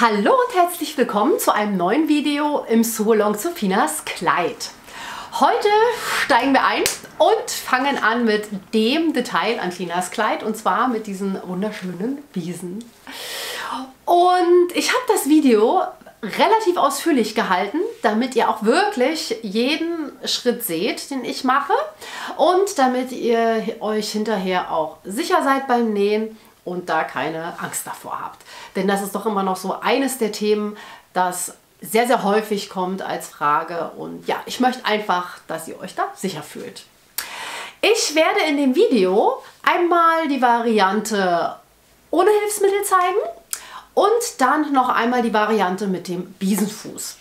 Hallo und herzlich willkommen zu einem neuen Video im Sualong zu Finas Kleid. Heute steigen wir ein und fangen an mit dem Detail an Finas Kleid und zwar mit diesen wunderschönen Wiesen. Und ich habe das Video relativ ausführlich gehalten, damit ihr auch wirklich jeden Schritt seht, den ich mache und damit ihr euch hinterher auch sicher seid beim Nähen und da keine Angst davor habt. Denn das ist doch immer noch so eines der Themen, das sehr, sehr häufig kommt als Frage. Und ja, ich möchte einfach, dass ihr euch da sicher fühlt. Ich werde in dem Video einmal die Variante ohne Hilfsmittel zeigen und dann noch einmal die Variante mit dem Biesenfuß.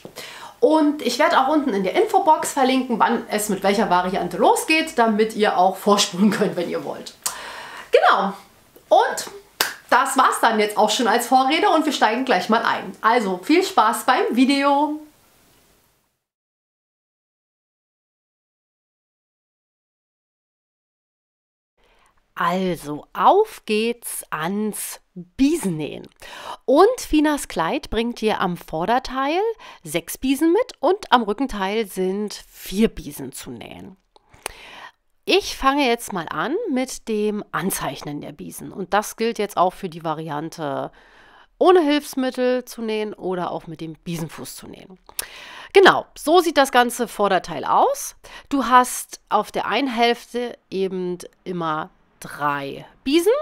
Und ich werde auch unten in der Infobox verlinken, wann es mit welcher Variante losgeht, damit ihr auch vorspulen könnt, wenn ihr wollt. Genau. Und das war's dann jetzt auch schon als Vorrede und wir steigen gleich mal ein. Also viel Spaß beim Video! Also auf geht's ans Biesennähen. Und Finas Kleid bringt dir am Vorderteil sechs Biesen mit und am Rückenteil sind vier Biesen zu nähen. Ich fange jetzt mal an mit dem Anzeichnen der Biesen. Und das gilt jetzt auch für die Variante ohne Hilfsmittel zu nähen oder auch mit dem Biesenfuß zu nähen. Genau, so sieht das ganze Vorderteil aus. Du hast auf der einen Hälfte eben immer drei Biesen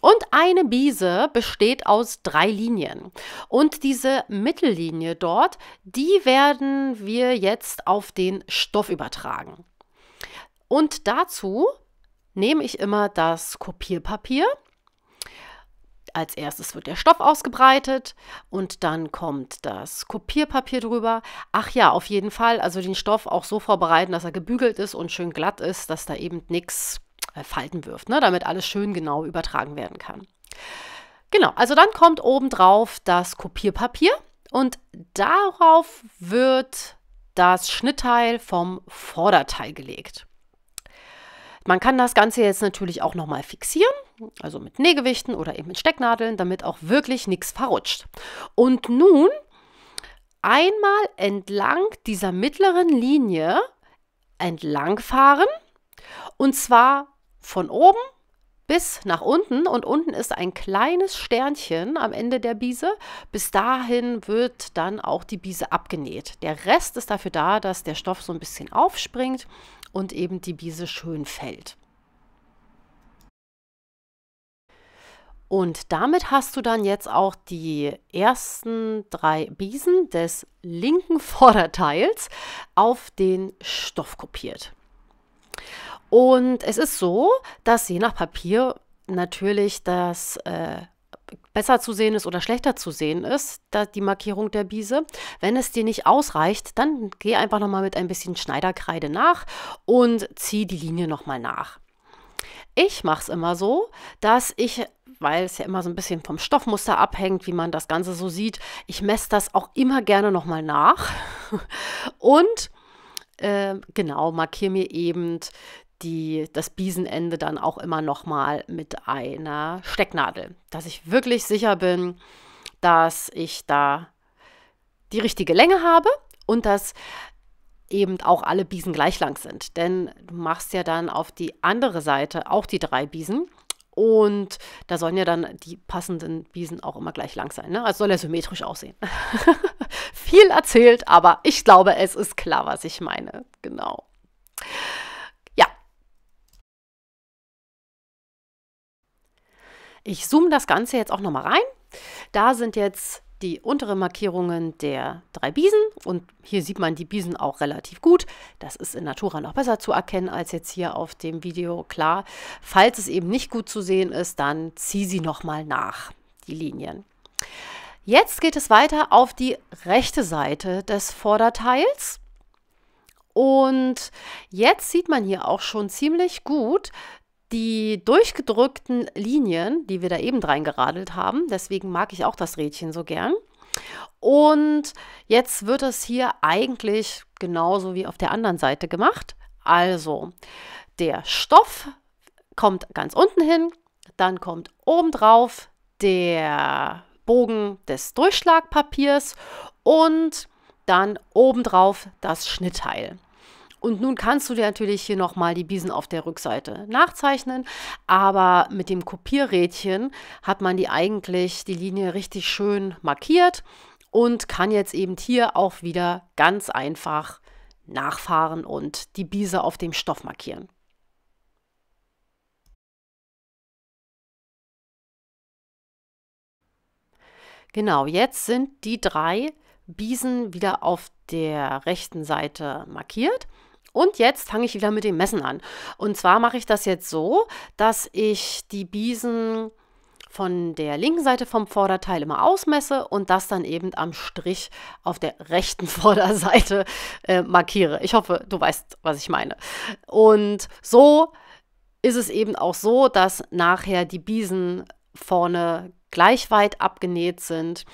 und eine Biese besteht aus drei Linien. Und diese Mittellinie dort, die werden wir jetzt auf den Stoff übertragen. Und dazu nehme ich immer das Kopierpapier. Als erstes wird der Stoff ausgebreitet und dann kommt das Kopierpapier drüber. Ach ja, auf jeden Fall, also den Stoff auch so vorbereiten, dass er gebügelt ist und schön glatt ist, dass da eben nichts äh, Falten wirft, ne, damit alles schön genau übertragen werden kann. Genau, also dann kommt obendrauf das Kopierpapier und darauf wird das Schnittteil vom Vorderteil gelegt. Man kann das Ganze jetzt natürlich auch nochmal fixieren, also mit Nähgewichten oder eben mit Stecknadeln, damit auch wirklich nichts verrutscht. Und nun einmal entlang dieser mittleren Linie entlang fahren und zwar von oben bis nach unten und unten ist ein kleines Sternchen am Ende der Biese. Bis dahin wird dann auch die Biese abgenäht. Der Rest ist dafür da, dass der Stoff so ein bisschen aufspringt und eben die Biese schön fällt. Und damit hast du dann jetzt auch die ersten drei Biesen des linken Vorderteils auf den Stoff kopiert. Und es ist so, dass je nach Papier natürlich das äh, besser zu sehen ist oder schlechter zu sehen ist, da die Markierung der Biese. Wenn es dir nicht ausreicht, dann geh einfach nochmal mit ein bisschen Schneiderkreide nach und zieh die Linie nochmal nach. Ich mache es immer so, dass ich, weil es ja immer so ein bisschen vom Stoffmuster abhängt, wie man das Ganze so sieht, ich messe das auch immer gerne nochmal nach und äh, genau markiere mir eben die, das Biesenende dann auch immer nochmal mit einer Stecknadel, dass ich wirklich sicher bin, dass ich da die richtige Länge habe und dass eben auch alle Biesen gleich lang sind. Denn du machst ja dann auf die andere Seite auch die drei Biesen und da sollen ja dann die passenden Biesen auch immer gleich lang sein. Ne? Also soll er symmetrisch aussehen. Viel erzählt, aber ich glaube, es ist klar, was ich meine. Genau. Ich zoome das Ganze jetzt auch nochmal rein. Da sind jetzt die unteren Markierungen der drei Biesen und hier sieht man die Biesen auch relativ gut. Das ist in Natura noch besser zu erkennen als jetzt hier auf dem Video. Klar, falls es eben nicht gut zu sehen ist, dann zieh sie nochmal nach, die Linien. Jetzt geht es weiter auf die rechte Seite des Vorderteils. Und jetzt sieht man hier auch schon ziemlich gut, die durchgedrückten Linien, die wir da eben reingeradelt haben. Deswegen mag ich auch das Rädchen so gern. Und jetzt wird es hier eigentlich genauso wie auf der anderen Seite gemacht. Also der Stoff kommt ganz unten hin, dann kommt oben drauf der Bogen des Durchschlagpapiers und dann obendrauf das Schnittteil. Und nun kannst du dir natürlich hier nochmal die Biesen auf der Rückseite nachzeichnen, aber mit dem Kopierrädchen hat man die eigentlich die Linie richtig schön markiert und kann jetzt eben hier auch wieder ganz einfach nachfahren und die Biese auf dem Stoff markieren. Genau, jetzt sind die drei Biesen wieder auf der rechten Seite markiert. Und jetzt fange ich wieder mit dem Messen an. Und zwar mache ich das jetzt so, dass ich die Biesen von der linken Seite vom Vorderteil immer ausmesse und das dann eben am Strich auf der rechten Vorderseite äh, markiere. Ich hoffe, du weißt, was ich meine. Und so ist es eben auch so, dass nachher die Biesen vorne gleich weit abgenäht sind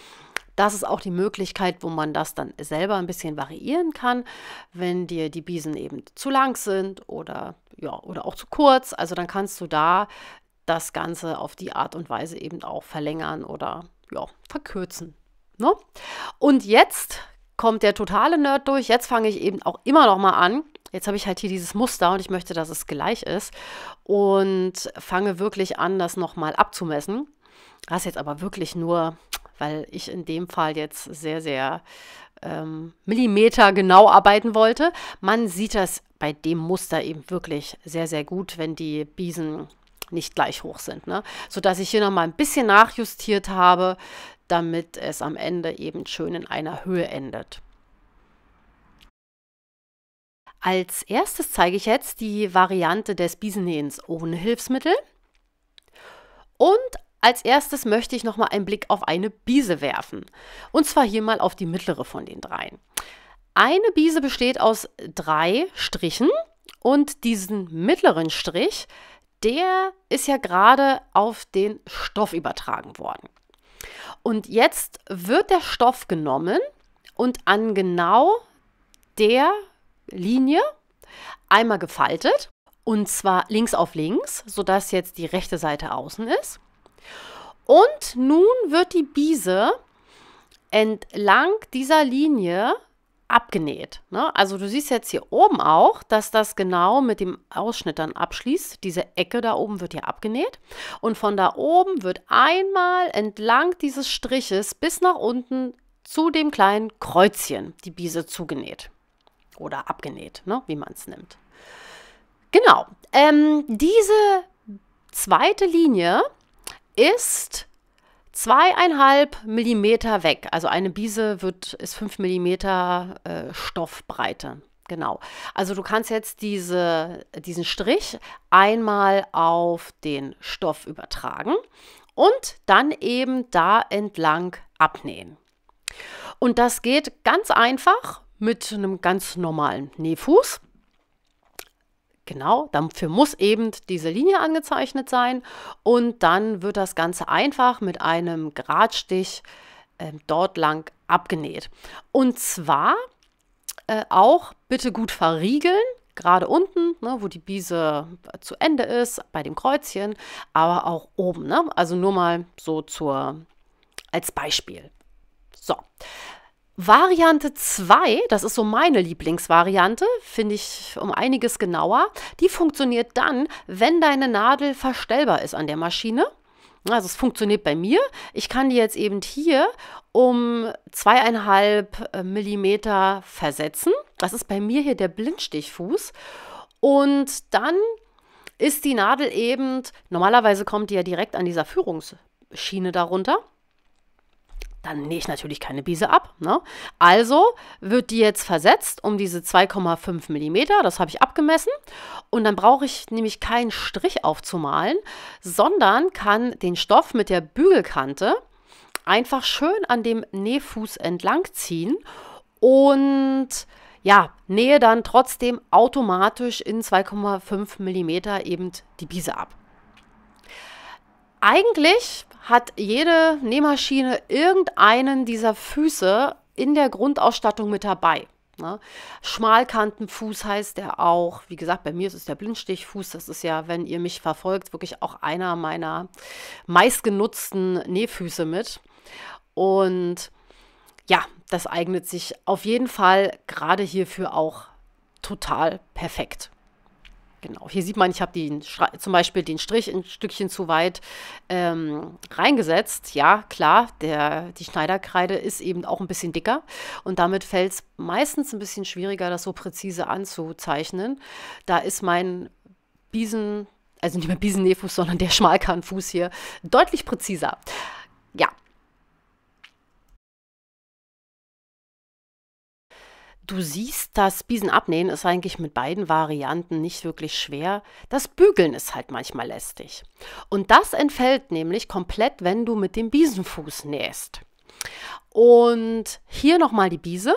das ist auch die Möglichkeit, wo man das dann selber ein bisschen variieren kann, wenn dir die Biesen eben zu lang sind oder ja, oder auch zu kurz. Also dann kannst du da das Ganze auf die Art und Weise eben auch verlängern oder ja, verkürzen. Ne? Und jetzt kommt der totale Nerd durch. Jetzt fange ich eben auch immer noch mal an. Jetzt habe ich halt hier dieses Muster und ich möchte, dass es gleich ist und fange wirklich an, das noch mal abzumessen. Das ist jetzt aber wirklich nur weil ich in dem Fall jetzt sehr, sehr ähm, millimetergenau arbeiten wollte. Man sieht das bei dem Muster eben wirklich sehr, sehr gut, wenn die Biesen nicht gleich hoch sind. Ne? Sodass ich hier nochmal ein bisschen nachjustiert habe, damit es am Ende eben schön in einer Höhe endet. Als erstes zeige ich jetzt die Variante des Biesennähens ohne Hilfsmittel und als erstes möchte ich nochmal einen Blick auf eine Biese werfen. Und zwar hier mal auf die mittlere von den dreien. Eine Biese besteht aus drei Strichen und diesen mittleren Strich, der ist ja gerade auf den Stoff übertragen worden. Und jetzt wird der Stoff genommen und an genau der Linie einmal gefaltet und zwar links auf links, sodass jetzt die rechte Seite außen ist. Und nun wird die Biese entlang dieser Linie abgenäht. Ne? Also du siehst jetzt hier oben auch, dass das genau mit dem Ausschnitt dann abschließt. Diese Ecke da oben wird hier abgenäht und von da oben wird einmal entlang dieses Striches bis nach unten zu dem kleinen Kreuzchen die Biese zugenäht oder abgenäht, ne? wie man es nimmt. Genau, ähm, diese zweite Linie ist zweieinhalb Millimeter weg. Also eine Biese wird, ist fünf Millimeter äh, Stoffbreite. Genau. Also du kannst jetzt diese, diesen Strich einmal auf den Stoff übertragen und dann eben da entlang abnähen. Und das geht ganz einfach mit einem ganz normalen Nähfuß. Genau, dafür muss eben diese Linie angezeichnet sein und dann wird das Ganze einfach mit einem Gradstich äh, dort lang abgenäht. Und zwar äh, auch bitte gut verriegeln, gerade unten, ne, wo die Biese zu Ende ist, bei dem Kreuzchen, aber auch oben. Ne? Also nur mal so zur, als Beispiel. So, Variante 2, das ist so meine Lieblingsvariante, finde ich um einiges genauer, die funktioniert dann, wenn deine Nadel verstellbar ist an der Maschine. Also es funktioniert bei mir. Ich kann die jetzt eben hier um zweieinhalb äh, Millimeter versetzen. Das ist bei mir hier der Blindstichfuß. Und dann ist die Nadel eben, normalerweise kommt die ja direkt an dieser Führungsschiene darunter dann nähe ich natürlich keine Biese ab. Ne? Also wird die jetzt versetzt um diese 2,5 mm, das habe ich abgemessen. Und dann brauche ich nämlich keinen Strich aufzumalen, sondern kann den Stoff mit der Bügelkante einfach schön an dem Nähfuß entlang ziehen und ja, nähe dann trotzdem automatisch in 2,5 mm eben die Biese ab. Eigentlich hat jede Nähmaschine irgendeinen dieser Füße in der Grundausstattung mit dabei. Ne? Schmalkantenfuß heißt der auch. Wie gesagt, bei mir ist es der Blindstichfuß. Das ist ja, wenn ihr mich verfolgt, wirklich auch einer meiner meistgenutzten Nähfüße mit. Und ja, das eignet sich auf jeden Fall gerade hierfür auch total perfekt. Genau, hier sieht man, ich habe zum Beispiel den Strich ein Stückchen zu weit ähm, reingesetzt. Ja, klar, der, die Schneiderkreide ist eben auch ein bisschen dicker und damit fällt es meistens ein bisschen schwieriger, das so präzise anzuzeichnen. Da ist mein Biesen, also nicht mehr Biesennefuß, sondern der Schmalkernfuß hier deutlich präziser. Ja, Du siehst, das Biesenabnähen ist eigentlich mit beiden Varianten nicht wirklich schwer. Das Bügeln ist halt manchmal lästig. Und das entfällt nämlich komplett, wenn du mit dem Biesenfuß nähst. Und hier nochmal die Biese.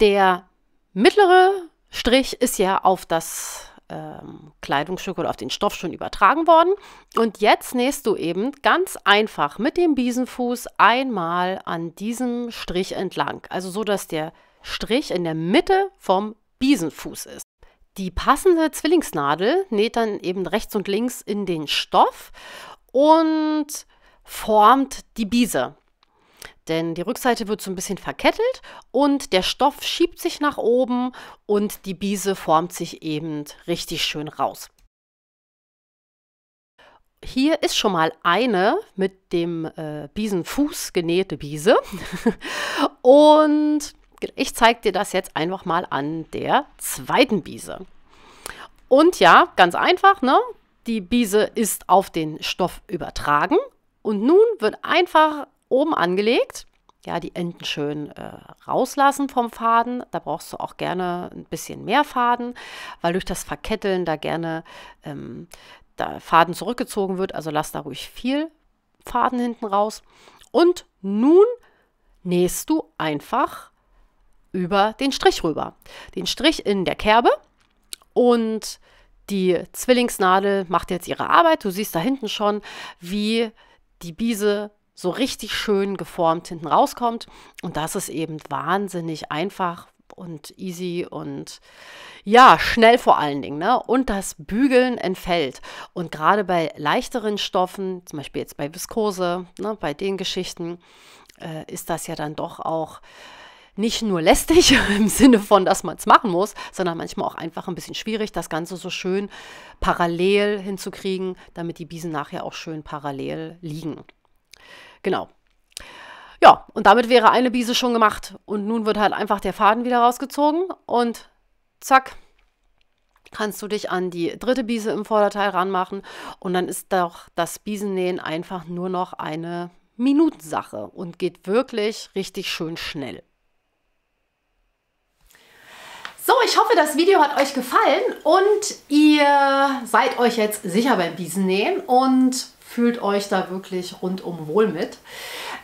Der mittlere Strich ist ja auf das ähm, Kleidungsstück oder auf den Stoff schon übertragen worden. Und jetzt nähst du eben ganz einfach mit dem Biesenfuß einmal an diesem Strich entlang. Also so, dass der Strich in der Mitte vom Biesenfuß ist. Die passende Zwillingsnadel näht dann eben rechts und links in den Stoff und formt die Biese. Denn die Rückseite wird so ein bisschen verkettelt und der Stoff schiebt sich nach oben und die Biese formt sich eben richtig schön raus. Hier ist schon mal eine mit dem äh, Biesenfuß genähte Biese und ich zeige dir das jetzt einfach mal an der zweiten Biese. Und ja, ganz einfach, ne? Die Biese ist auf den Stoff übertragen und nun wird einfach oben angelegt. Ja, die Enden schön äh, rauslassen vom Faden. Da brauchst du auch gerne ein bisschen mehr Faden, weil durch das Verketteln da gerne ähm, da Faden zurückgezogen wird. Also lass da ruhig viel Faden hinten raus. Und nun nähst du einfach über den Strich rüber. Den Strich in der Kerbe und die Zwillingsnadel macht jetzt ihre Arbeit. Du siehst da hinten schon, wie die Biese so richtig schön geformt hinten rauskommt. Und das ist eben wahnsinnig einfach und easy und ja, schnell vor allen Dingen. Ne? Und das Bügeln entfällt. Und gerade bei leichteren Stoffen, zum Beispiel jetzt bei Viskose, ne, bei den Geschichten, äh, ist das ja dann doch auch nicht nur lästig im Sinne von, dass man es machen muss, sondern manchmal auch einfach ein bisschen schwierig, das Ganze so schön parallel hinzukriegen, damit die Biesen nachher auch schön parallel liegen. Genau. Ja, und damit wäre eine Biese schon gemacht und nun wird halt einfach der Faden wieder rausgezogen und zack, kannst du dich an die dritte Biese im Vorderteil ranmachen und dann ist doch das Biesennähen einfach nur noch eine Minutensache und geht wirklich richtig schön schnell. So, ich hoffe, das Video hat euch gefallen und ihr seid euch jetzt sicher beim Biesennähen und fühlt euch da wirklich rundum wohl mit.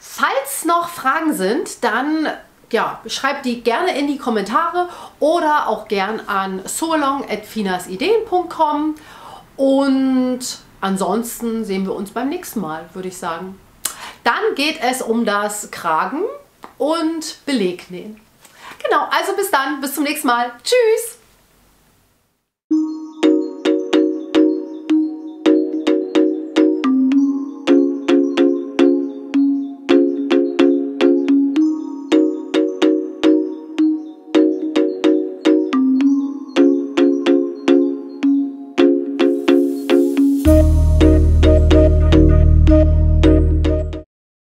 Falls noch Fragen sind, dann ja, schreibt die gerne in die Kommentare oder auch gern an solong.finasideen.com und ansonsten sehen wir uns beim nächsten Mal, würde ich sagen. Dann geht es um das Kragen und Belegnähen. Genau, also bis dann, bis zum nächsten Mal. Tschüss!